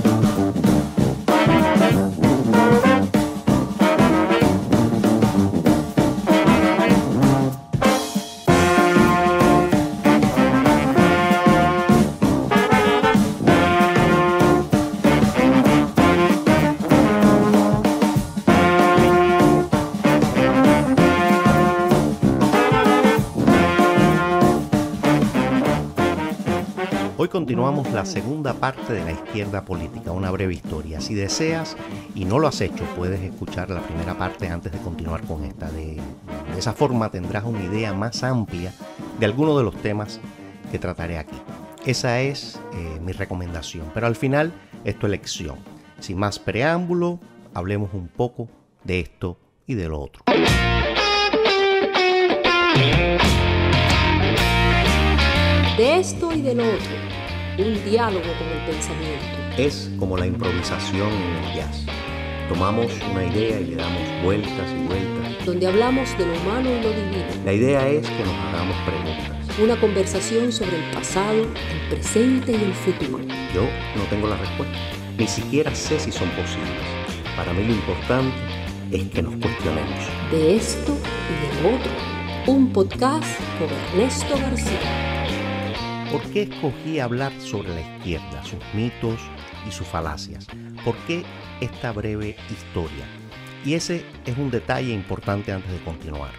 Thank you. continuamos la segunda parte de la izquierda política, una breve historia. Si deseas y no lo has hecho, puedes escuchar la primera parte antes de continuar con esta. De, esa forma tendrás una idea más amplia de algunos de los temas que trataré aquí. Esa es eh, mi recomendación, pero al final es tu elección. Sin más preámbulo, hablemos un poco de esto y de otro. De esto y de lo otro un diálogo con el pensamiento. Es como la improvisación en el jazz. Tomamos una idea y le damos vueltas y vueltas. Donde hablamos de lo humano y lo divino. La idea es que nos hagamos preguntas. Una conversación sobre el pasado, el presente y el futuro. Yo no tengo la respuesta. Ni siquiera sé si son posibles. Para mí lo importante es que nos cuestionemos. De esto y del otro. Un podcast con Ernesto García. ¿Por qué escogí hablar sobre la izquierda, sus mitos y sus falacias? ¿Por qué esta breve historia? Y ese es un detalle importante antes de continuar.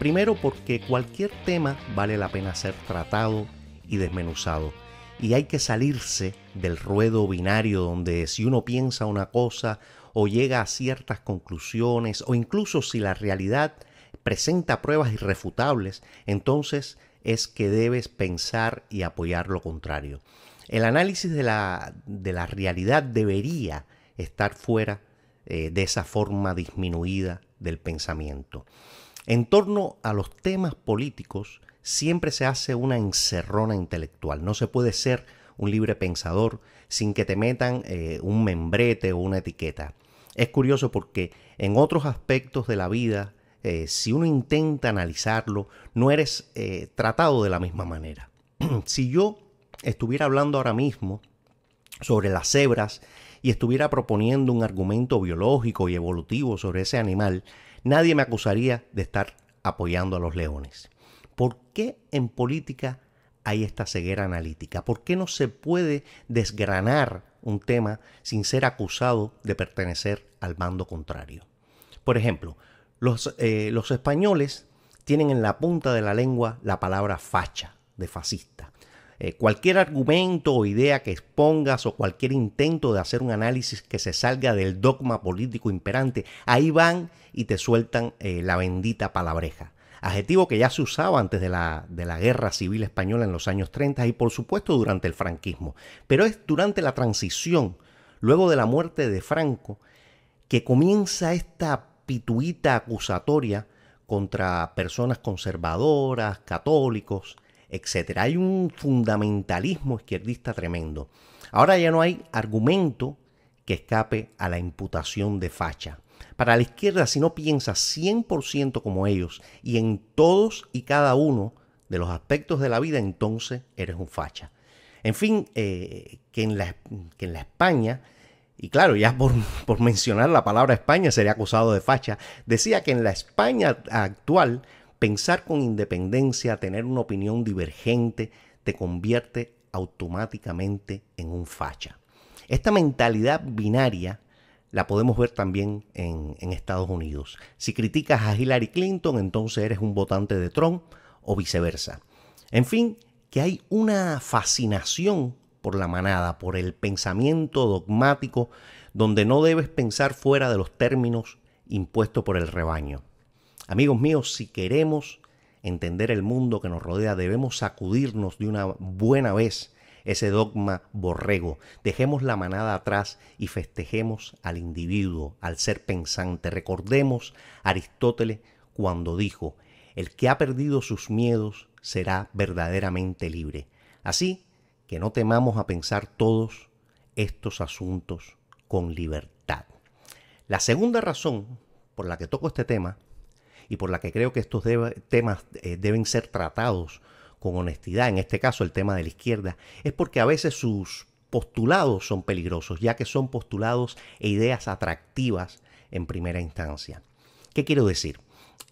Primero porque cualquier tema vale la pena ser tratado y desmenuzado. Y hay que salirse del ruedo binario donde si uno piensa una cosa o llega a ciertas conclusiones o incluso si la realidad presenta pruebas irrefutables, entonces es que debes pensar y apoyar lo contrario. El análisis de la, de la realidad debería estar fuera eh, de esa forma disminuida del pensamiento. En torno a los temas políticos siempre se hace una encerrona intelectual. No se puede ser un libre pensador sin que te metan eh, un membrete o una etiqueta. Es curioso porque en otros aspectos de la vida eh, si uno intenta analizarlo, no eres eh, tratado de la misma manera. si yo estuviera hablando ahora mismo sobre las cebras y estuviera proponiendo un argumento biológico y evolutivo sobre ese animal, nadie me acusaría de estar apoyando a los leones. ¿Por qué en política hay esta ceguera analítica? ¿Por qué no se puede desgranar un tema sin ser acusado de pertenecer al bando contrario? Por ejemplo, eh, los, españoles tienen en la punta de la lengua la palabra facha de fascista. Eh, cualquier argumento o idea que expongas o cualquier intento de hacer un análisis que se salga del dogma político imperante, ahí van y te sueltan eh, la bendita palabreja. Adjetivo que ya se usaba antes de la, de la guerra civil española en los años 30 y por supuesto durante el franquismo. Pero es durante la transición, luego de la muerte de Franco, que comienza esta pituita acusatoria contra personas conservadoras, católicos, etcétera. Hay un fundamentalismo izquierdista tremendo. Ahora ya no hay argumento que escape a la imputación de facha. Para la izquierda, si no piensa 100% como ellos y en todos y cada uno de los aspectos de la vida, entonces eres un facha. En fin, eh, que en la España y claro, ya por, mencionar la palabra España sería acusado de facha, decía que en la España actual pensar con independencia, tener una opinión divergente, te convierte automáticamente en un facha. Esta mentalidad binaria la podemos ver también en, en Estados Unidos. Si criticas a Hillary Clinton, entonces eres un votante de Trump o viceversa. En fin, que hay una fascinación por la manada, por el pensamiento dogmático donde no debes pensar fuera de los términos impuestos por el rebaño. Amigos míos, si queremos entender el mundo que nos rodea, debemos sacudirnos de una buena vez ese dogma borrego. Dejemos la manada atrás y festejemos al individuo, al ser pensante. Recordemos a Aristóteles cuando dijo, el que ha perdido sus miedos será verdaderamente libre. Así que no temamos a pensar todos estos asuntos con libertad. La segunda razón por la que toco este tema y por la que creo que estos temas eh, deben ser tratados con honestidad, en este caso el tema de la izquierda, es porque a veces sus postulados son peligrosos, ya que son postulados e ideas atractivas en primera instancia. ¿Qué quiero decir?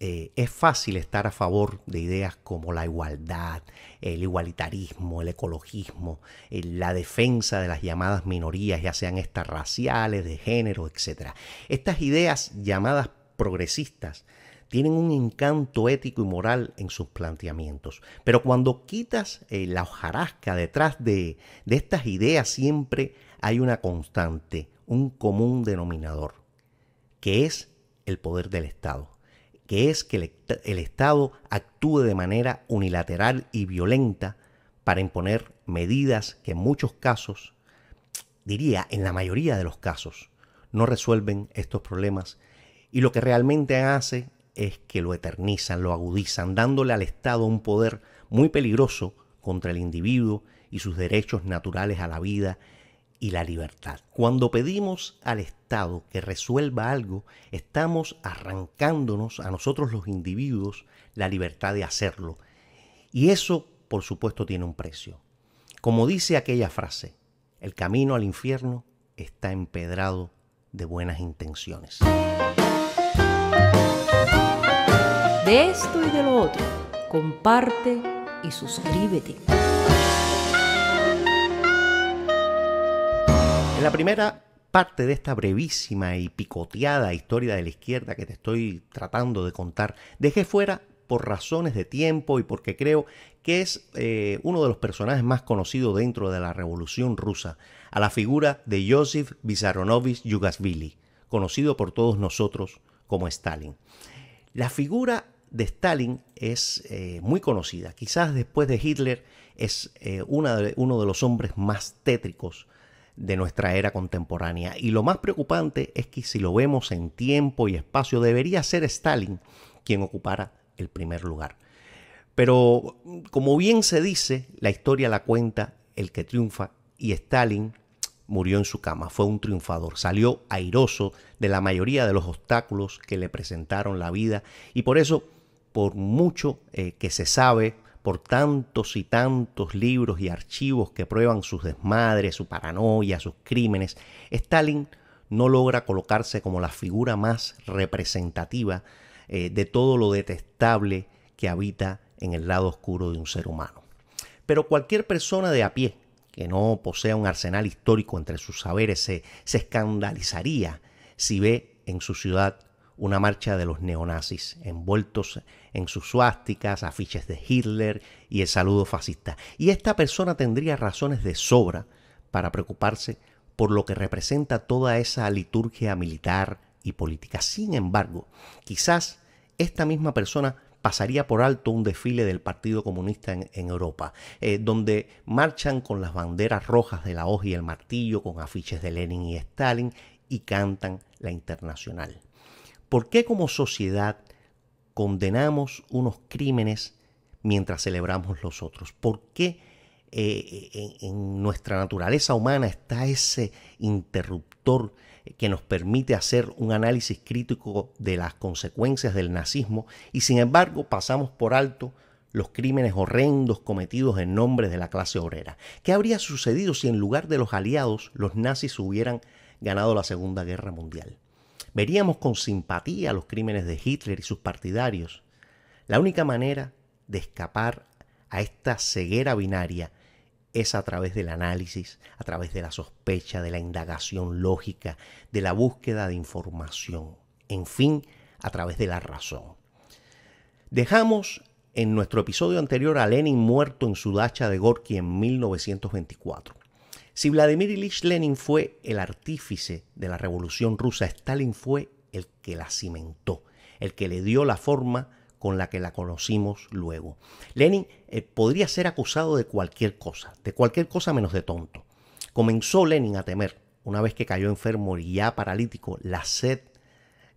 Eh, es fácil estar a favor de ideas como la igualdad, el igualitarismo, el ecologismo, eh, la defensa de las llamadas minorías, ya sean estas raciales, de género, etc. Estas ideas llamadas progresistas tienen un encanto ético y moral en sus planteamientos. Pero cuando quitas eh, la hojarasca detrás de estas ideas siempre hay una constante, un común denominador, que es el poder del Estado que es que el, Estado actúe de manera unilateral y violenta para imponer medidas que en muchos casos, diría en la mayoría de los casos, no resuelven estos problemas y lo que realmente hace es que lo eternizan, lo agudizan, dándole al Estado un poder muy peligroso contra el individuo y sus derechos naturales a la vida y la libertad. Cuando pedimos al Estado que resuelva algo, estamos arrancándonos a nosotros los individuos la libertad de hacerlo. Y eso, por supuesto, tiene un precio. Como dice aquella frase, el camino al infierno está empedrado de buenas intenciones. De esto y de lo otro, comparte y suscríbete. En la primera parte de esta brevísima y picoteada historia de la izquierda que te estoy tratando de contar, dejé fuera por razones de tiempo y porque creo que es eh, uno de los personajes más conocidos dentro de la Revolución rusa, a la figura de Joseph Vissarionovich Yugasvili, conocido por todos nosotros como Stalin. La figura de Stalin es eh, muy conocida, quizás después de Hitler es eh, uno de los hombres más tétricos de nuestra era contemporánea. Y lo más preocupante es que si lo vemos en tiempo y espacio, debería ser Stalin quien ocupara el primer lugar. Pero como bien se dice, la historia la cuenta el que triunfa y Stalin murió en su cama, fue un triunfador, salió airoso de la mayoría de los obstáculos que le presentaron la vida y por eso, por mucho eh, que se sabe por tantos y tantos libros y archivos que prueban sus desmadres, su paranoia, sus crímenes, Stalin no logra colocarse como la figura más representativa eh, de todo lo detestable que habita en el lado oscuro de un ser humano. Pero cualquier persona de a pie que no posea un arsenal histórico entre sus saberes se, se escandalizaría si ve en su ciudad una marcha de los neonazis, envueltos en sus suásticas, afiches de Hitler y el saludo fascista. Y esta persona tendría razones de sobra para preocuparse por lo que representa toda esa liturgia militar y política. Sin embargo, quizás esta misma persona pasaría por alto un desfile del Partido Comunista en, Europa, eh, donde marchan con las banderas rojas de la hoja y el martillo, con afiches de Lenin y Stalin, y cantan la internacional. ¿Por qué como sociedad condenamos unos crímenes mientras celebramos los otros? ¿Por qué eh, en, en nuestra naturaleza humana está ese interruptor que nos permite hacer un análisis crítico de las consecuencias del nazismo y sin embargo pasamos por alto los crímenes horrendos cometidos en nombre de la clase obrera. ¿Qué habría sucedido si en lugar de los aliados los nazis hubieran ganado la Segunda Guerra Mundial? Veríamos con simpatía los crímenes de Hitler y sus partidarios. La única manera de escapar a esta ceguera binaria es a través del análisis, a través de la sospecha, de la indagación lógica, de la búsqueda de información, en fin, a través de la razón. Dejamos en nuestro episodio anterior a Lenin muerto en su dacha de Gorky en 1924. Si Vladimir Ilich Lenin fue el artífice de la revolución rusa, Stalin fue el que la cimentó, el que le dio la forma con la que la conocimos luego. Lenin eh, podría ser acusado de cualquier cosa, de cualquier cosa menos de tonto. Comenzó Lenin a temer, una vez que cayó enfermo y ya paralítico, la sed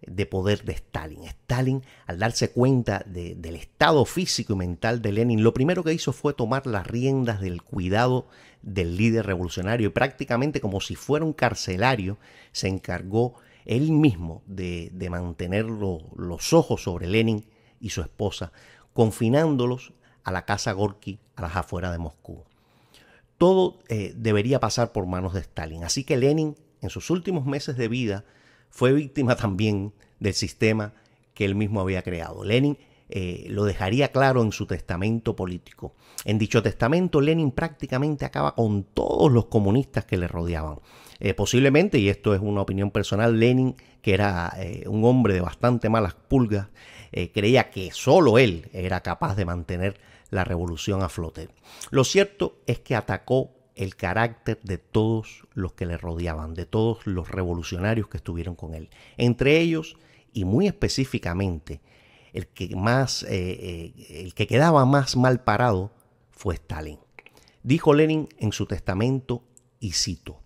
de poder de Stalin. Stalin, al darse cuenta del estado físico y mental de Lenin, lo primero que hizo fue tomar las riendas del cuidado del líder revolucionario y prácticamente como si fuera un carcelario, se encargó él mismo de, de mantener los ojos sobre Lenin y su esposa, confinándolos a la casa Gorky a las afueras de Moscú. Todo eh, debería pasar por manos de Stalin, así que Lenin en sus últimos meses de vida fue víctima también del sistema que él mismo había creado. Lenin eh, lo dejaría claro en su testamento político. En dicho testamento, Lenin prácticamente acaba con todos los comunistas que le rodeaban. Eh, posiblemente, y esto es una opinión personal, Lenin, que era eh, un hombre de bastante malas pulgas, creía que solo él era capaz de mantener la revolución a flote. Lo cierto es que atacó el carácter de todos los que le rodeaban, de todos los revolucionarios que estuvieron con él. Entre ellos, y muy específicamente, el que, más, eh, eh, el que quedaba más mal parado fue Stalin. Dijo Lenin en su testamento, y cito,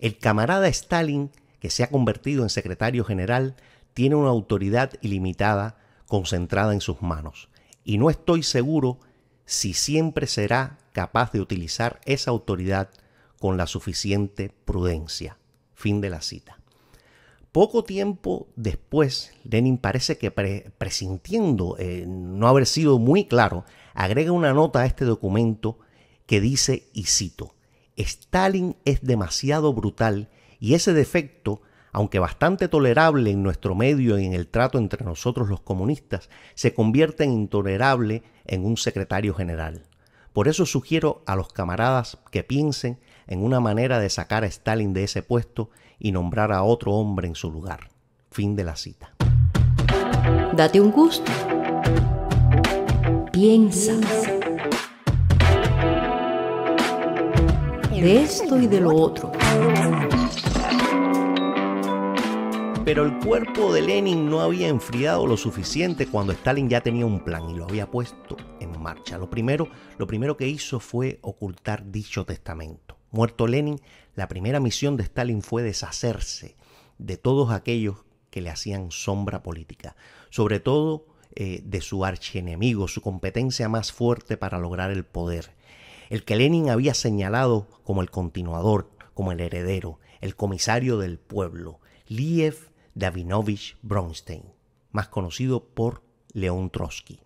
el camarada Stalin, que se ha convertido en secretario general, tiene una autoridad ilimitada concentrada en sus manos, y no estoy seguro si siempre será capaz de utilizar esa autoridad con la suficiente prudencia. Fin de la cita. Poco tiempo después, Lenin parece que presintiendo eh, no haber sido muy claro, agrega una nota a este documento que dice, y cito, Stalin es demasiado brutal y ese defecto, aunque bastante tolerable en nuestro medio y en el trato entre nosotros los comunistas, se convierte en intolerable en un secretario general. Por eso sugiero a los camaradas que piensen en una manera de sacar a Stalin de ese puesto y nombrar a otro hombre en su lugar. Fin de la cita. Date un gusto. Piensa. De esto y de lo otro. Pero el cuerpo de Lenin no había enfriado lo suficiente cuando Stalin ya tenía un plan y lo había puesto en marcha. Lo primero, lo primero que hizo fue ocultar dicho testamento. Muerto Lenin, la primera misión de Stalin fue deshacerse de todos aquellos que le hacían sombra política, sobre todo eh, de su archienemigo, su competencia más fuerte para lograr el poder, el que Lenin había señalado como el continuador, como el heredero, el comisario del pueblo. Liev Davinovich Bronstein, más conocido por León Trotsky.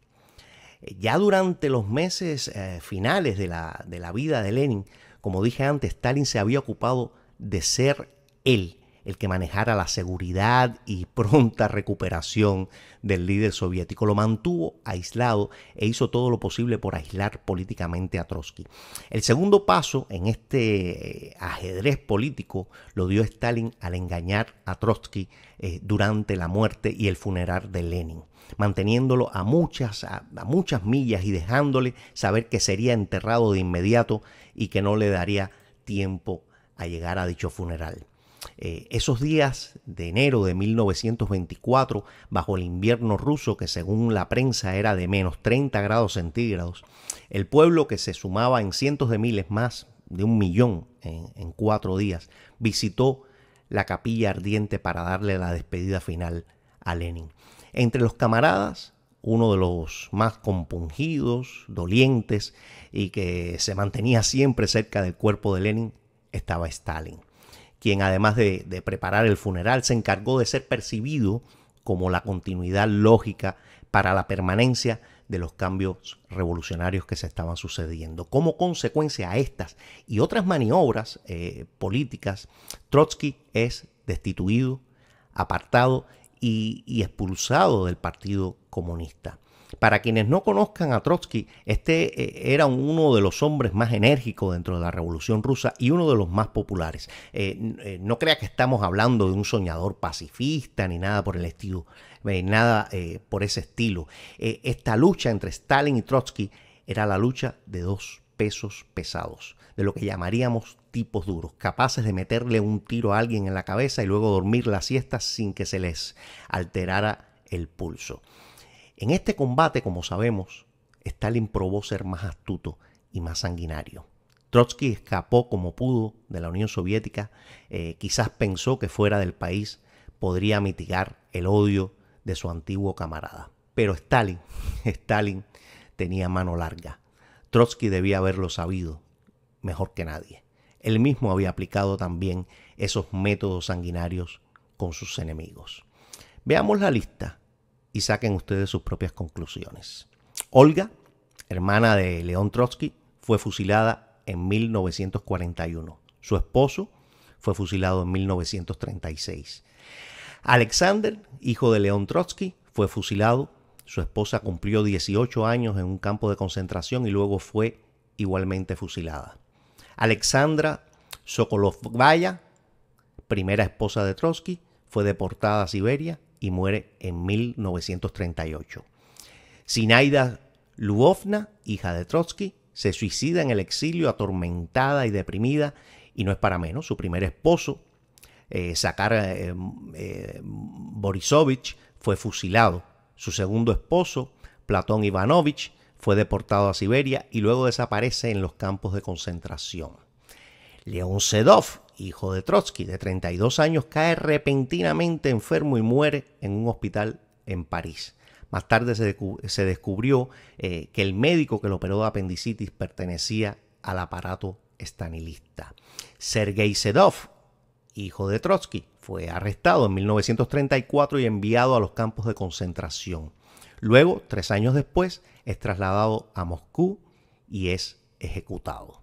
Eh, ya durante los meses eh, finales de la, de la vida de Lenin, como dije antes, Stalin se había ocupado de ser él el que manejara la seguridad y pronta recuperación del líder soviético. Lo mantuvo aislado e hizo todo lo posible por aislar políticamente a Trotsky. El segundo paso en este eh, ajedrez político lo dio Stalin al engañar a Trotsky eh, durante la muerte y el funeral de Lenin manteniéndolo a muchas, a muchas millas y dejándole saber que sería enterrado de inmediato y que no le daría tiempo a llegar a dicho funeral. Eh, esos días de enero de 1924, bajo el invierno ruso, que según la prensa era de menos 30 grados centígrados, el pueblo que se sumaba en cientos de miles más de un millón en cuatro días, visitó la capilla ardiente para darle la despedida final a Lenin. Entre los camaradas, uno de los más compungidos, dolientes y que se mantenía siempre cerca del cuerpo de Lenin, estaba Stalin quien además de, preparar el funeral se encargó de ser percibido como la continuidad lógica para la permanencia de los cambios revolucionarios que se estaban sucediendo. Como consecuencia a estas y otras maniobras eh, políticas, Trotsky es destituido, apartado y, expulsado del Partido Comunista. Para quienes no conozcan a Trotsky, este eh, era uno de los hombres más enérgicos dentro de la Revolución Rusa y uno de los más populares. Eh, eh, no crea que estamos hablando de un soñador pacifista ni nada por el estilo, nada por ese estilo. esta lucha entre Stalin y Trotsky era la lucha de dos pesos pesados, de lo que llamaríamos tipos duros, capaces de meterle un tiro a alguien en la cabeza y luego dormir la siesta sin que se les alterara el pulso. En este combate, como sabemos, Stalin probó ser más astuto y más sanguinario. Trotsky escapó como pudo de la Unión Soviética, eh, quizás pensó que fuera del país podría mitigar el odio de su antiguo camarada. Pero Stalin, Stalin tenía mano larga. Trotsky debía haberlo sabido mejor que nadie. Él mismo había aplicado también esos métodos sanguinarios con sus enemigos. Veamos la lista y saquen ustedes sus propias conclusiones. Olga, hermana de León Trotsky, fue fusilada en 1941. Su esposo fue fusilado en 1936. Alexander, hijo de León Trotsky, fue fusilado. Su esposa cumplió 18 años en un campo de concentración y luego fue igualmente fusilada. Alexandra Sokolovaya, primera esposa de Trotsky, fue deportada a Siberia y muere en 1938. sinaida Luovna, hija de Trotsky, se suicida en el exilio atormentada y deprimida y no es para menos, su primer esposo, zakhar eh, eh, eh, Borisovich, fue fusilado. Su segundo esposo, Platón Ivanovich, fue deportado a Siberia y luego desaparece en los campos de concentración. León Sedov, hijo de Trotsky, de 32 años, cae repentinamente enfermo y muere en un hospital en París. Más tarde se, descubrió eh, que el médico que lo operó de apendicitis pertenecía al aparato estanilista. Sergei Sedov, hijo de Trotsky, fue arrestado en 1934 y enviado a los campos de concentración. Luego, tres años después, es trasladado a Moscú y es ejecutado.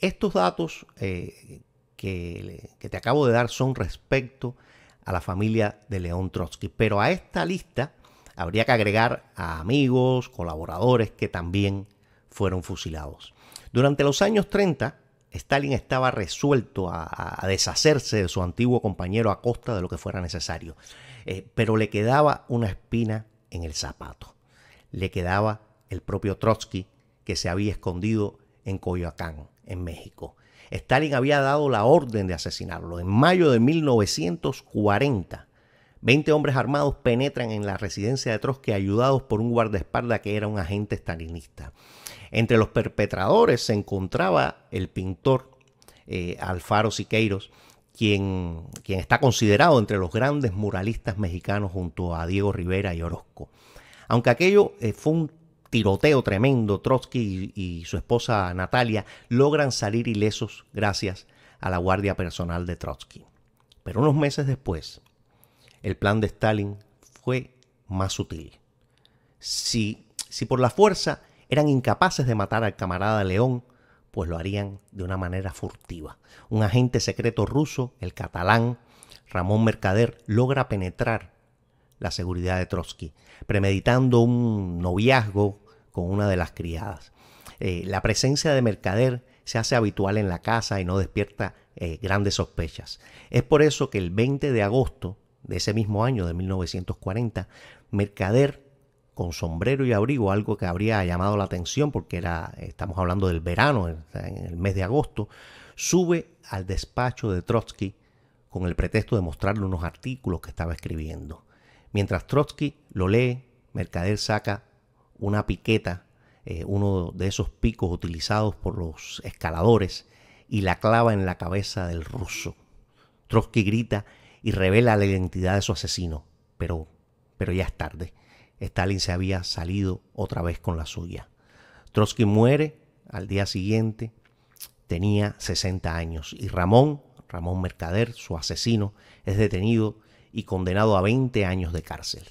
Estos datos eh, que, te acabo de dar son respecto a la familia de León Trotsky. Pero a esta lista habría que agregar a amigos, colaboradores que también fueron fusilados. Durante los años 30, Stalin estaba resuelto a, deshacerse de su antiguo compañero a costa de lo que fuera necesario, eh, pero le quedaba una espina en el zapato. Le quedaba el propio Trotsky que se había escondido en Coyoacán, en México. Stalin había dado la orden de asesinarlo. En mayo de 1940, 20 hombres armados penetran en la residencia de Trotsky ayudados por un guardaespaldas que era un agente stalinista. Entre los perpetradores se encontraba el pintor eh, Alfaro Siqueiros, quien, quien está considerado entre los grandes muralistas mexicanos junto a Diego Rivera y Orozco. Aunque aquello eh, fue un tiroteo tremendo, Trotsky y, su esposa Natalia logran salir ilesos gracias a la guardia personal de Trotsky. Pero unos meses después, el plan de Stalin fue más sutil. Si, si por la fuerza eran incapaces de matar al camarada León, pues lo harían de una manera furtiva. Un agente secreto ruso, el catalán Ramón Mercader, logra penetrar la seguridad de Trotsky, premeditando un noviazgo con una de las criadas. Eh, la presencia de mercader se hace habitual en la casa y no despierta eh, grandes sospechas. Es por eso que el 20 de agosto de ese mismo año de 1940, mercader con sombrero y abrigo, algo que habría llamado la atención porque era, estamos hablando del verano, en el mes de agosto, sube al despacho de Trotsky con el pretexto de mostrarle unos artículos que estaba escribiendo. Mientras Trotsky lo lee, Mercader saca una piqueta, eh, uno de esos picos utilizados por los escaladores, y la clava en la cabeza del ruso. Trotsky grita y revela la identidad de su asesino, pero, pero ya es tarde. Stalin se había salido otra vez con la suya. Trotsky muere al día siguiente, tenía 60 años, y Ramón, Ramón Mercader, su asesino, es detenido y condenado a 20 años de cárcel.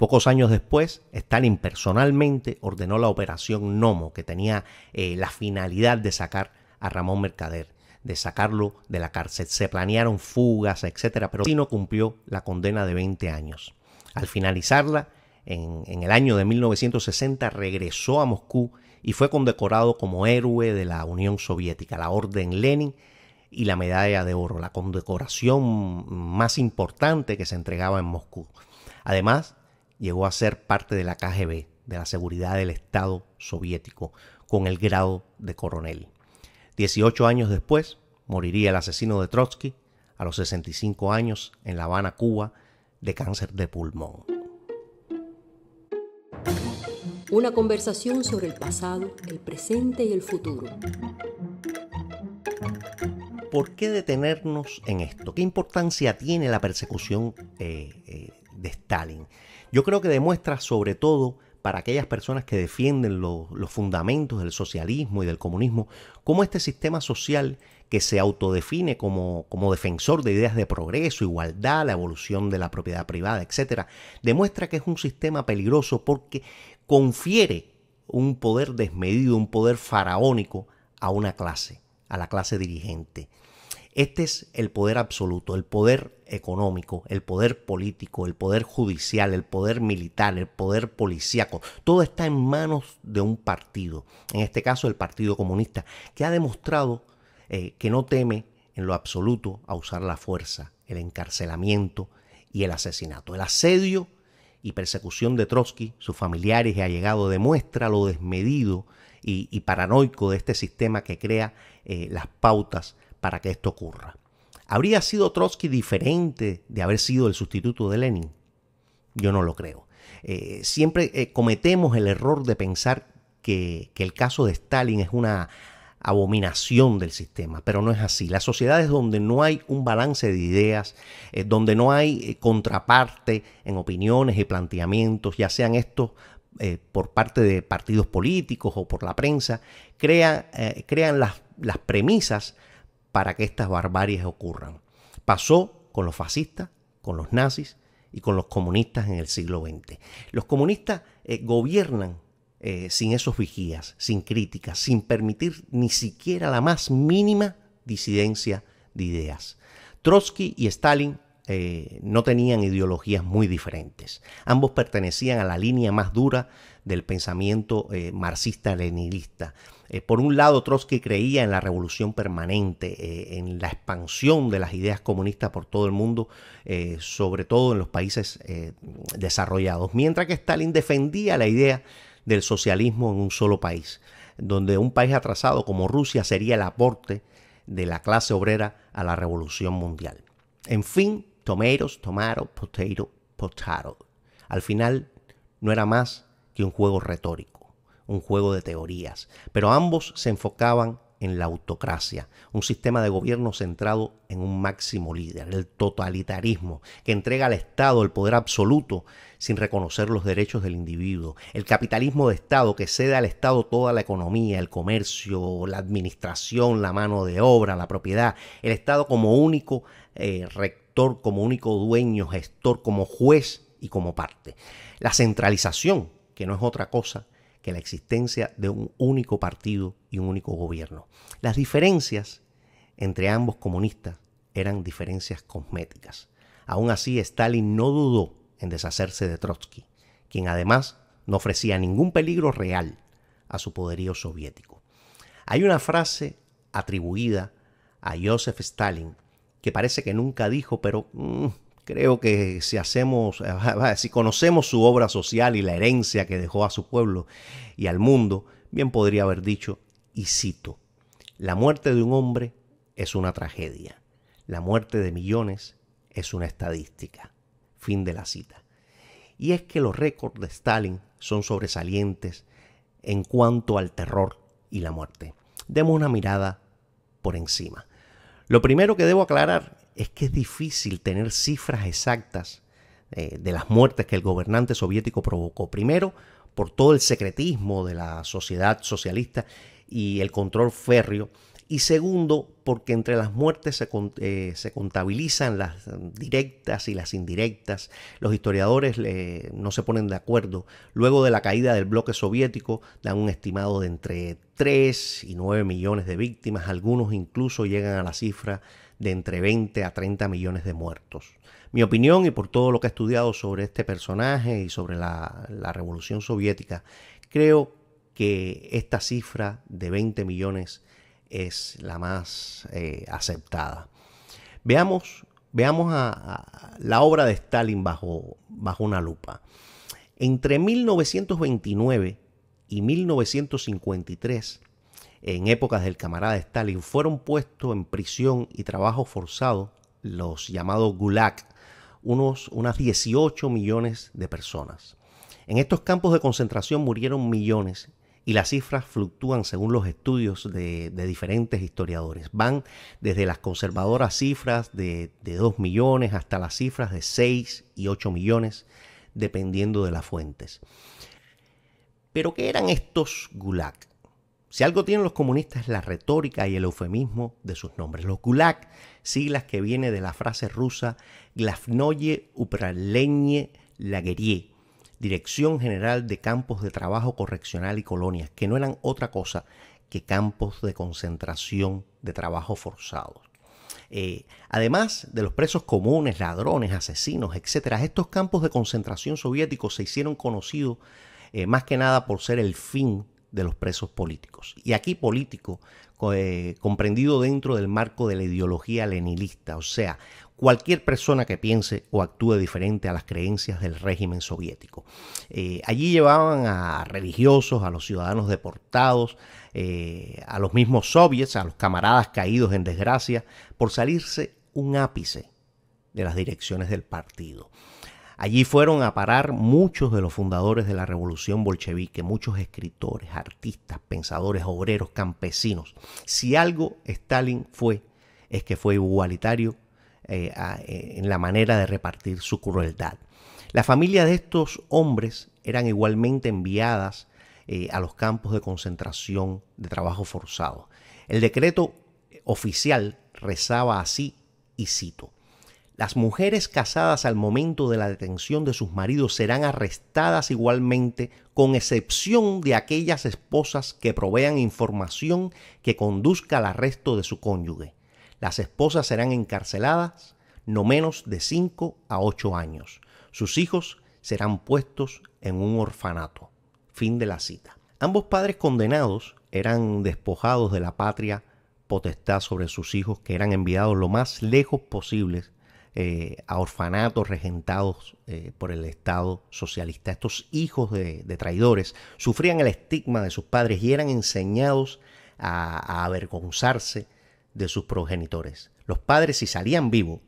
Pocos años después, Stalin personalmente ordenó la operación Nomo, que tenía eh, la finalidad de sacar a Ramón Mercader, de sacarlo de la cárcel. Se planearon fugas, etcétera, pero no cumplió la condena de 20 años. Al finalizarla, en, en, el año de 1960 regresó a Moscú y fue condecorado como héroe de la Unión Soviética, la Orden Lenin y la Medalla de Oro, la condecoración más importante que se entregaba en Moscú. Además, llegó a ser parte de la KGB, de la seguridad del Estado soviético, con el grado de coronel. Dieciocho años después, moriría el asesino de Trotsky a los 65 años en La Habana, Cuba, de cáncer de pulmón. Una conversación sobre el pasado, el presente y el futuro. ¿Por qué detenernos en esto? ¿Qué importancia tiene la persecución eh, eh, de Stalin? Yo creo que demuestra sobre todo para aquellas personas que defienden los fundamentos del socialismo y del comunismo, cómo este sistema social que se autodefine como, como defensor de ideas de progreso, igualdad, la evolución de la propiedad privada, etc., demuestra que es un sistema peligroso porque confiere un poder desmedido, un poder faraónico a una clase, a la clase dirigente. Este es el poder absoluto, el poder económico, el poder político, el poder judicial, el poder militar, el poder policíaco. Todo está en manos de un partido, en este caso el Partido Comunista, que ha demostrado eh, que no teme en lo absoluto a usar la fuerza, el encarcelamiento y el asesinato. El asedio y persecución de Trotsky, sus familiares y allegados demuestra lo desmedido y, paranoico de este sistema que crea eh, las pautas para que esto ocurra. ¿Habría sido Trotsky diferente de haber sido el sustituto de Lenin? Yo no lo creo. Eh, siempre eh, cometemos el error de pensar que, el caso de Stalin es una abominación del sistema, pero no es así. Las sociedades donde no hay un balance de ideas, eh, donde no hay contraparte en opiniones y planteamientos, ya sean estos por parte de partidos políticos o por la prensa, crean las premisas para que estas barbarias ocurran. Pasó con los fascistas, con los nazis y con los comunistas en el siglo XX. Los comunistas eh, gobiernan eh, sin esos vigías, sin críticas, sin permitir ni siquiera la más mínima disidencia de ideas. Trotsky y Stalin eh, no tenían ideologías muy diferentes. Ambos pertenecían a la línea más dura del pensamiento marxista-leninista, eh, por un lado, Trotsky creía en la revolución permanente, eh, en la expansión de las ideas comunistas por todo el mundo, eh, sobre todo en los países desarrollados, mientras que Stalin defendía la idea del socialismo en un solo país, donde un país atrasado como Rusia sería el aporte de la clase obrera a la revolución mundial. En fin, tomeros, tomaro, potato, potato. Al final, no era más que un juego retórico un juego de teorías, pero ambos se enfocaban en la autocracia, un sistema de gobierno centrado en un máximo líder, el totalitarismo, que entrega al Estado el poder absoluto sin reconocer los derechos del individuo, el capitalismo de Estado que cede al Estado toda la economía, el comercio, la administración, la mano de obra, la propiedad, el Estado como único eh, rector, como único dueño, gestor, como juez y como parte. La centralización, que no es otra cosa que la existencia de un único partido y un único gobierno. Las diferencias entre ambos comunistas eran diferencias cosméticas. Aún así, Stalin no dudó en deshacerse de Trotsky, quien además no ofrecía ningún peligro real a su poderío soviético. Hay una frase atribuida a Joseph Stalin que parece que nunca dijo, pero mm, Creo que si hacemos, si conocemos su obra social y la herencia que dejó a su pueblo y al mundo, bien podría haber dicho, y cito, la muerte de un hombre es una tragedia, la muerte de millones es una estadística. Fin de la cita. Y es que los récords de Stalin son sobresalientes en cuanto al terror y la muerte. Demos una mirada por encima. Lo primero que debo aclarar es que es difícil tener cifras exactas eh, de las muertes que el gobernante soviético provocó. Primero, por todo el secretismo de la sociedad socialista y el control férreo. Y segundo, porque entre las muertes se, eh, contabilizan las directas y las indirectas. Los historiadores eh, no se ponen de acuerdo. Luego de la caída del bloque soviético, dan un estimado de entre 3 y 9 millones de víctimas. Algunos incluso llegan a la cifra de entre 20 a 30 millones de muertos. Mi opinión y por todo lo que he estudiado sobre este personaje y sobre la, revolución soviética, creo que esta cifra de 20 millones es la más eh, aceptada. Veamos, veamos a, la obra de Stalin bajo, bajo una lupa. Entre 1929 y 1953, en épocas del camarada Stalin fueron puestos en prisión y trabajo forzado, los llamados Gulag, unos, unas 18 millones de personas. En estos campos de concentración murieron millones y las cifras fluctúan según los estudios de, diferentes historiadores. Van desde las conservadoras cifras de, de 2 millones hasta las cifras de 6 y 8 millones, dependiendo de las fuentes. Pero ¿qué eran estos Gulag? Si algo tienen los comunistas es la retórica y el eufemismo de sus nombres. Los gulag, siglas que viene de la frase rusa glavnoye upralenye lagerie, Dirección General de Campos de Trabajo Correccional y Colonias, que no eran otra cosa que campos de concentración de trabajo forzados. Eh, además de los presos comunes, ladrones, asesinos, etc., estos campos de concentración soviéticos se hicieron conocidos eh, más que nada por ser el fin de los presos políticos. Y aquí político eh, comprendido dentro del marco de la ideología leninista, o sea, cualquier persona que piense o actúe diferente a las creencias del régimen soviético. Eh, allí llevaban a religiosos, a los ciudadanos deportados, eh, a los mismos soviets, a los camaradas caídos en desgracia, por salirse un ápice de las direcciones del partido. Allí fueron a parar muchos de los fundadores de la revolución bolchevique, muchos escritores, artistas, pensadores, obreros, campesinos. Si algo Stalin fue, es que fue igualitario eh, eh, en la manera de repartir su crueldad. La familia de estos hombres eran igualmente enviadas eh, a los campos de concentración de trabajo forzado. El decreto oficial rezaba así, y cito, las mujeres casadas al momento de la detención de sus maridos serán arrestadas igualmente, con excepción de aquellas esposas que provean información que conduzca al arresto de su cónyuge. Las esposas serán encarceladas no menos de 5 a 8 años. Sus hijos serán puestos en un orfanato. Fin de la cita. Ambos padres condenados eran despojados de la patria potestad sobre sus hijos que eran enviados lo más lejos posibles eh, a orfanatos regentados eh, por el Estado socialista. Estos hijos de, traidores sufrían el estigma de sus padres y eran enseñados a, avergonzarse de sus progenitores. Los padres, si salían vivos,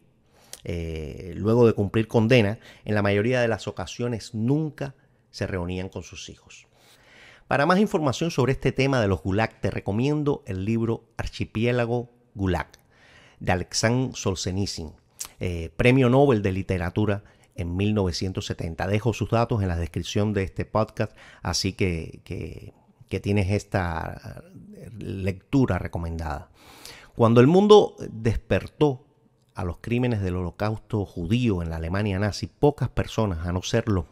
eh, luego de cumplir condena, en la mayoría de las ocasiones nunca se reunían con sus hijos. Para más información sobre este tema de los Gulag, te recomiendo el libro Archipiélago Gulag de Alexandre Solzhenitsyn, eh, premio Nobel de Literatura en 1970. Dejo sus datos en la descripción de este podcast, así que, que, tienes esta lectura recomendada. Cuando el mundo despertó a los crímenes del holocausto judío en la Alemania nazi, pocas personas, a no ser los,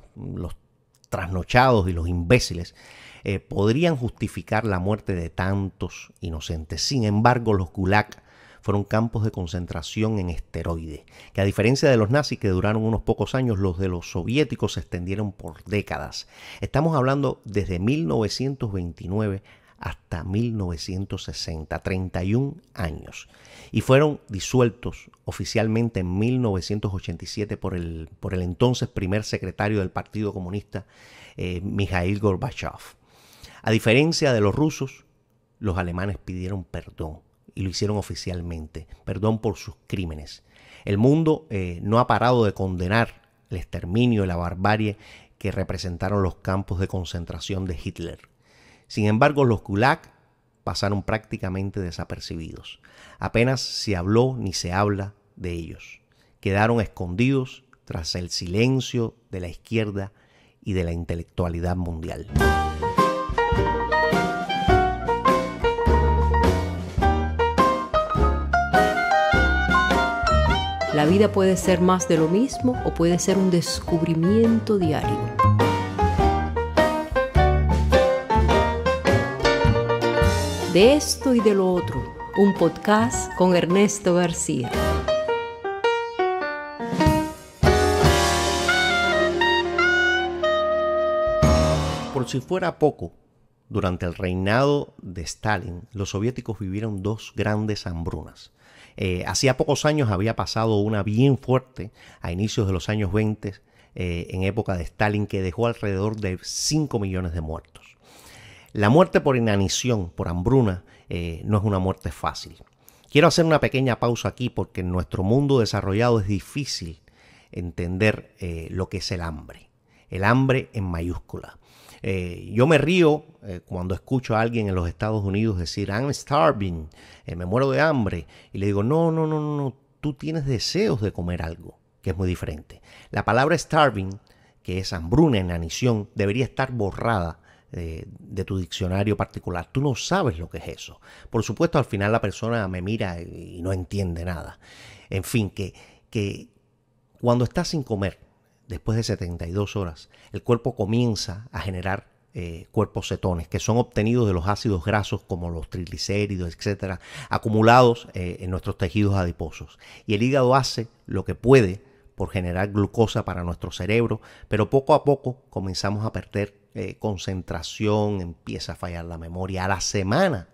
trasnochados y los imbéciles, eh, podrían justificar la muerte de tantos inocentes. Sin embargo, los gulag fueron campos de concentración en esteroides, que a diferencia de los nazis que duraron unos pocos años, los de los soviéticos se extendieron por décadas. Estamos hablando desde 1929 hasta 1960, 31 años, y fueron disueltos oficialmente en 1987 por el, por el entonces primer secretario del Partido Comunista, eh, Mikhail Gorbachev. A diferencia de los rusos, los alemanes pidieron perdón y lo hicieron oficialmente. Perdón por sus crímenes. El mundo eh, no ha parado de condenar el exterminio y la barbarie que representaron los campos de concentración de Hitler. Sin embargo, los Gulag pasaron prácticamente desapercibidos. Apenas se habló ni se habla de ellos. Quedaron escondidos tras el silencio de la izquierda y de la intelectualidad mundial. La vida puede ser más de lo mismo o puede ser un descubrimiento diario. De esto y de lo otro, un podcast con Ernesto García. Por si fuera poco, durante el reinado de Stalin, los soviéticos vivieron dos grandes hambrunas eh, hacía pocos años había pasado una bien fuerte a inicios de los años 20, eh, en época de Stalin, que dejó alrededor de 5 millones de muertos. La muerte por inanición, por hambruna, eh, no es una muerte fácil. Quiero hacer una pequeña pausa aquí porque en nuestro mundo desarrollado es difícil entender lo que es el hambre. El hambre en mayúscula. Eh, yo me río eh, cuando escucho a alguien en los Estados Unidos decir, I'm starving, eh, me muero de hambre. Y le digo, no, no, no, no, no, tú tienes deseos de comer algo, que es muy diferente. La palabra starving, que es hambruna, enanición, debería estar borrada de, de, tu diccionario particular. Tú no sabes lo que es eso. Por supuesto, al final la persona me mira y no entiende nada. En fin, que, que cuando estás sin comer, después de 72 horas, el cuerpo comienza a generar eh, cuerpos cetones, que son obtenidos de los ácidos grasos como los triglicéridos, etcétera, acumulados eh, en nuestros tejidos adiposos. Y el hígado hace lo que puede por generar glucosa para nuestro cerebro, pero poco a poco comenzamos a perder eh, concentración, empieza a fallar la memoria. A la semana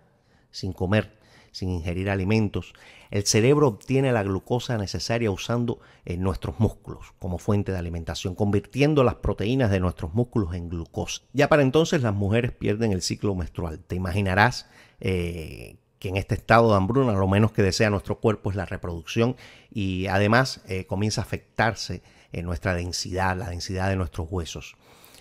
sin comer, sin ingerir alimentos, el cerebro obtiene la glucosa necesaria usando eh, nuestros músculos como fuente de alimentación, convirtiendo las proteínas de nuestros músculos en glucosa. Ya para entonces las mujeres pierden el ciclo menstrual. Te imaginarás eh, que en este estado de hambruna lo menos que desea nuestro cuerpo es la reproducción y además eh, comienza a afectarse en nuestra densidad, la densidad de nuestros huesos.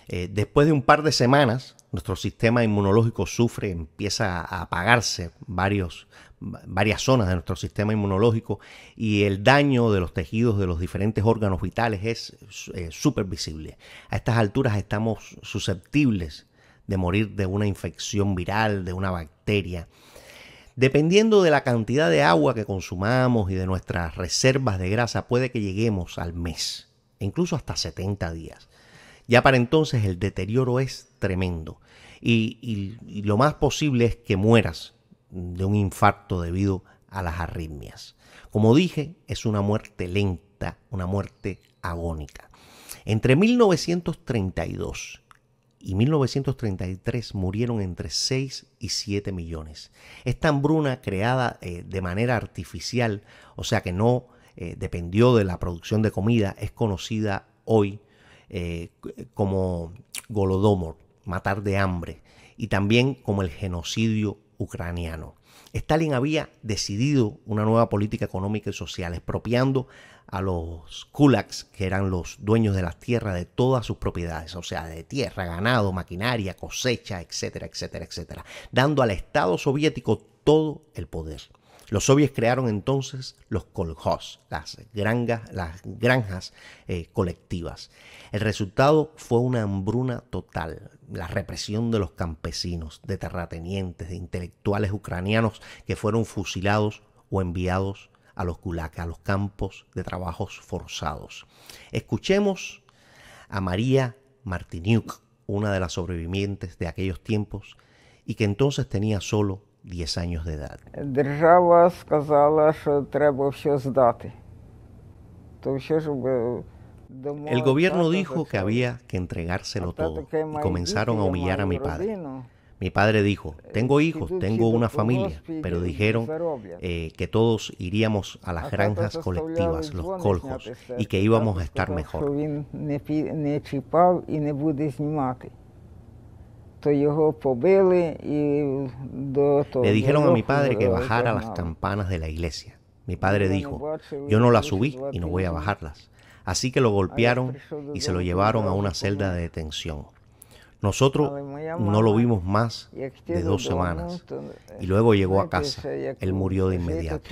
después de un par de semanas, nuestro sistema inmunológico sufre, empieza a apagarse varios varias zonas de nuestro sistema inmunológico y el daño de los tejidos de los diferentes órganos vitales es eh, súper visible. A estas alturas estamos susceptibles de morir de una infección viral, de una bacteria. Dependiendo de la cantidad de agua que consumamos y de nuestras reservas de grasa, puede que lleguemos al mes, e incluso hasta 70 días. Ya para entonces el deterioro es tremendo y lo más posible es que mueras de un infarto debido a las arritmias. Como dije, es una muerte lenta, una muerte agónica. Entre 1932 y 1933 murieron entre 6 y 7 millones. Esta hambruna creada eh, de manera artificial, o sea que no eh, dependió de la producción de comida, es conocida hoy eh, como golodomor, matar de hambre, y también como el genocidio ucraniano. Stalin había decidido una nueva política económica y social, expropiando a los kulaks, que eran los dueños de las tierras, de todas sus propiedades, o sea, de tierra, ganado, maquinaria, cosecha, etcétera, etcétera, etcétera, dando al Estado soviético todo el poder. Los soviets crearon entonces los kolkhoz, las, las granjas eh, colectivas. El resultado fue una hambruna total, la represión de los campesinos, de terratenientes, de intelectuales ucranianos que fueron fusilados o enviados a los gulags, a los campos de trabajos forzados. Escuchemos a María Martiniuk, una de las sobrevivientes de aquellos tiempos, y que entonces tenía solo 10 años de edad. el gobierno dijo que había que entregárselo todo y comenzaron a humillar a mi padre. Mi padre dijo, tengo hijos, tengo una familia, pero dijeron eh, que todos iríamos a las granjas colectivas, los coljos, y que íbamos a estar mejor. Le dijeron a mi padre que bajara las campanas de la iglesia. Mi padre dijo, yo no las subí y no voy a bajarlas. Así que lo golpearon y se lo llevaron a una celda de detención. Nosotros no lo vimos más de dos semanas y luego llegó a pues, casa. Eh, Él murió de inmediato.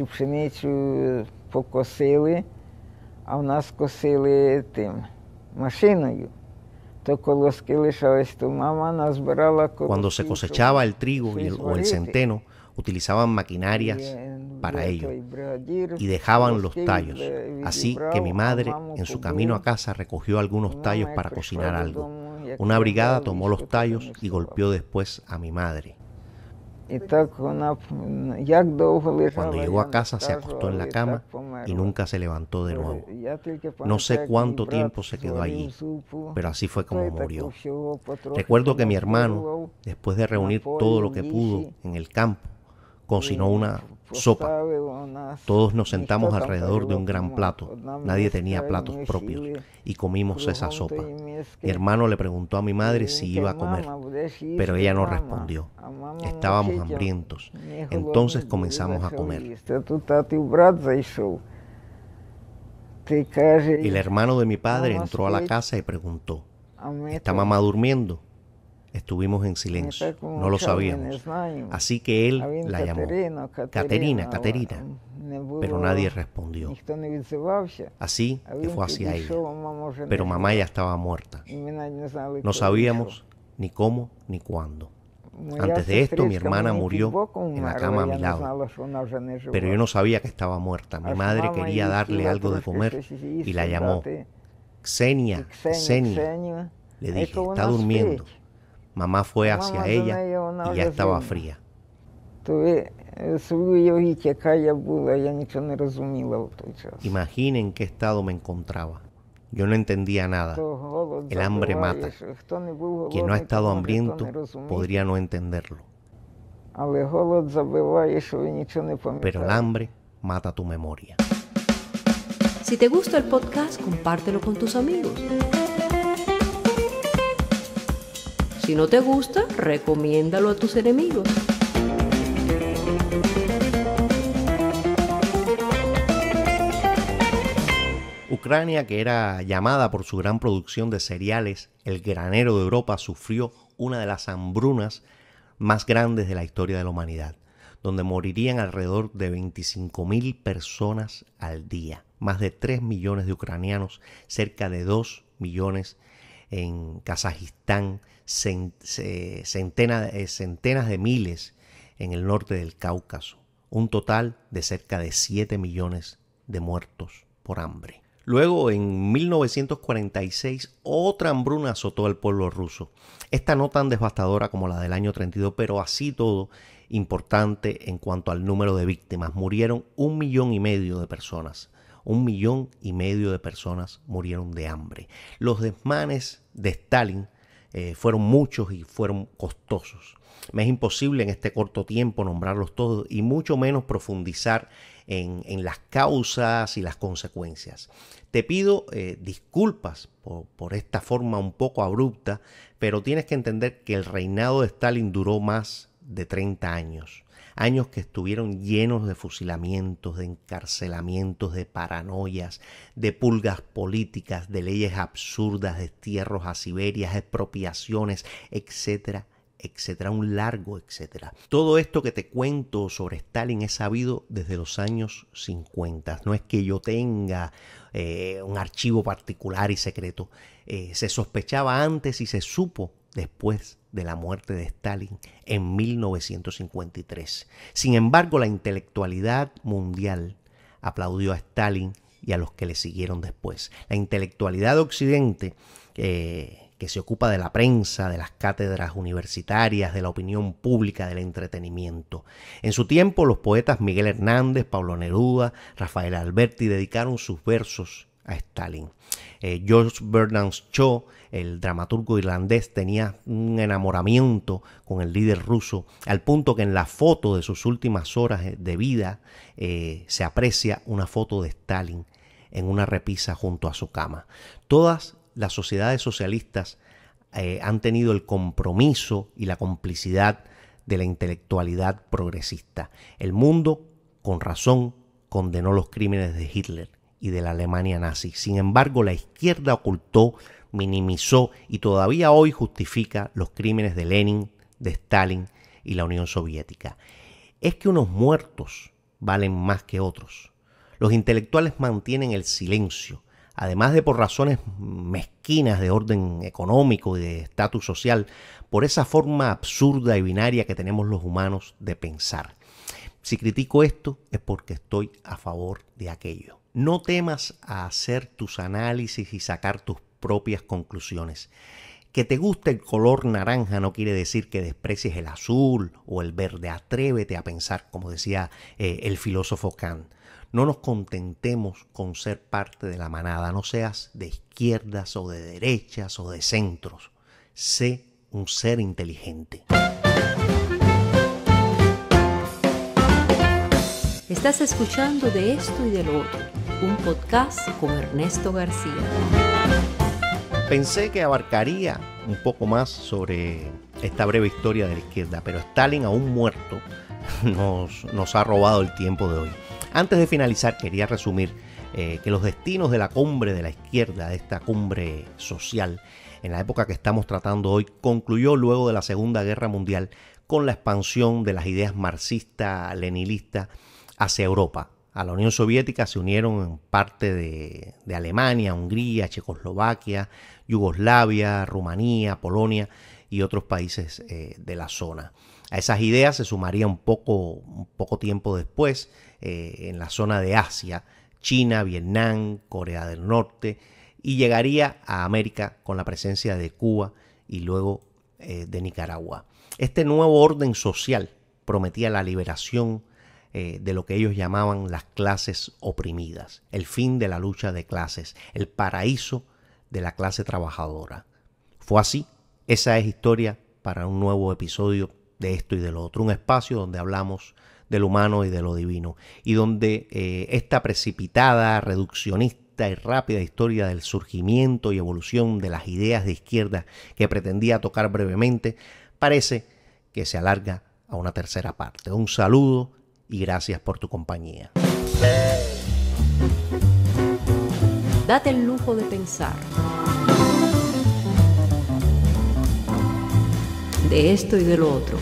Cuando se cosechaba el trigo o el centeno, utilizaban maquinarias para ello y dejaban los tallos. Así que mi madre, en su camino a casa, recogió algunos tallos para cocinar algo. Una brigada tomó los tallos y golpeó después a mi madre. Cuando llegó a casa se acostó en la cama y nunca se levantó de nuevo. No sé cuánto tiempo se quedó allí, pero así fue como murió. Recuerdo que mi hermano, después de reunir todo lo que pudo en el campo, cocinó una pues, pues, pues, sopa. Todos nos sentamos alrededor de un gran plato. Nadie tenía platos propios y comimos esa sopa. Mi hermano le preguntó a mi madre si iba a comer, pero ella no respondió. Estábamos hambrientos. Entonces comenzamos a comer. Y este, El hermano de mi padre entró a la casa y preguntó, ¿está mamá durmiendo? estuvimos en este silencio, no lo sabíamos. Así que él la llamó, Caterina, Caterina, pero nadie respondió. Así que fue hacia ella, pero mamá ya estaba muerta. No sabíamos ni cómo ni cuándo. Antes de esto, mi hermana murió en la cama a mi lado, pero yo no sabía que estaba muerta. Mi madre quería darle algo de comer y la llamó. Xenia, Xenia, le dije, está durmiendo. Mamá fue hacia ella y ya estaba fría. Eh, Imaginen qué estado me encontraba. Yo no entendía nada. El hambre mata. Quien no ha estado hambriento podría no entenderlo. Pero el hambre mata tu memoria. Si te gusta el podcast, compártelo con tus amigos. Si no te gusta, recomiéndalo a tus enemigos. Ucrania, que era llamada por su gran producción de cereales, el granero de Europa, sufrió una de las hambrunas más grandes de la historia de la humanidad, donde morirían alrededor de 25.000 personas al día, más de 3 millones de ucranianos, cerca de 2 millones en Kazajistán, eh, centenas de miles en el norte del Cáucaso, un total de cerca de 7 millones de muertos por hambre. Luego, en 1946, otra hambruna azotó al pueblo ruso. Esta no tan devastadora como la del año 32, pero así todo importante en cuanto al número de víctimas. Murieron un millón y medio de personas. Un millón y medio de personas murieron de hambre. Los desmanes de Stalin eh, fueron muchos y fueron costosos. Me es imposible en este corto tiempo nombrarlos todos y mucho menos profundizar en, las causas y las consecuencias. Te pido eh, disculpas por, por esta forma un poco abrupta, pero tienes que entender que el reinado de Stalin duró más de 30 años años que estuvieron llenos de fusilamientos, de encarcelamientos, de paranoias, de pulgas políticas, de leyes absurdas, destierros a Siberia, expropiaciones, etcétera, etcétera, un largo etcétera. Todo esto que te cuento sobre Stalin es sabido desde los años 50. No es que yo tenga eh, un archivo particular y secreto. Eh, se sospechaba antes y se supo después de la muerte de Stalin en 1953. Sin embargo, la intelectualidad mundial aplaudió a Stalin y a los que le siguieron después. La intelectualidad Occidente, eh, se ocupa de la prensa, de las cátedras universitarias, de la opinión pública, del entretenimiento. En su tiempo, los poetas Miguel Hernández, Pablo Neruda, Rafael Alberti dedicaron sus versos a Stalin. Eh, George Bernard Shaw, el dramaturgo irlandés, tenía un enamoramiento con el líder ruso, al punto que en la foto de sus últimas horas de vida eh, se aprecia una foto de Stalin en una repisa junto a su cama. Todas las sociedades socialistas eh, han tenido el compromiso y la complicidad de la intelectualidad progresista. El mundo, con razón, condenó los crímenes de Hitler y de la Alemania nazi. Sin embargo, la izquierda ocultó, minimizó y todavía hoy justifica los crímenes de Lenin, de Stalin y la Unión Soviética. Es que unos muertos valen más que otros. Los intelectuales mantienen el silencio, además de por razones mezquinas de orden económico y de estatus social, por esa forma absurda y binaria que tenemos los humanos de pensar. Si critico esto es porque estoy a favor de aquello. No temas a hacer tus análisis y sacar tus propias conclusiones. Que te guste el color naranja no quiere decir que desprecies el azul o el verde. Atrévete a pensar, como decía eh, el filósofo Kant. No nos contentemos con ser parte de la manada, no seas de izquierdas o de derechas o de centros. Sé un ser inteligente. Estás escuchando de esto y lo otro, un podcast con Ernesto García. Pensé que abarcaría un poco más sobre esta breve historia de la izquierda, pero Stalin aún muerto nos, nos ha robado el tiempo de hoy. Antes de finalizar, quería resumir eh, que los destinos de la cumbre de la izquierda, de esta cumbre social, en la época que estamos tratando hoy, concluyó luego de la Segunda Guerra Mundial con la expansión de las ideas marxista leninista hacia Europa. A la Unión Soviética se unieron en parte de, Alemania, Hungría, Checoslovaquia, Yugoslavia, Rumanía, Polonia y otros países eh, de la zona. A esas ideas se sumaría un poco, un poco tiempo después eh, en la zona de Asia, China, Vietnam, Corea del Norte, y llegaría a América con la presencia de Cuba y luego eh, de Nicaragua. Este nuevo orden social prometía la liberación eh, de lo que ellos llamaban las clases oprimidas, el fin de la lucha de clases, el paraíso de la clase trabajadora. Fue así, esa es historia para un nuevo episodio de esto y de lo otro, un espacio donde hablamos del humano y de lo divino, y donde eh, esta precipitada, reduccionista y rápida historia del surgimiento y evolución de las ideas de izquierda que pretendía tocar brevemente, parece que se alarga a una tercera parte. Un saludo y gracias por tu compañía. Date el lujo de pensar. De esto y de lo otro.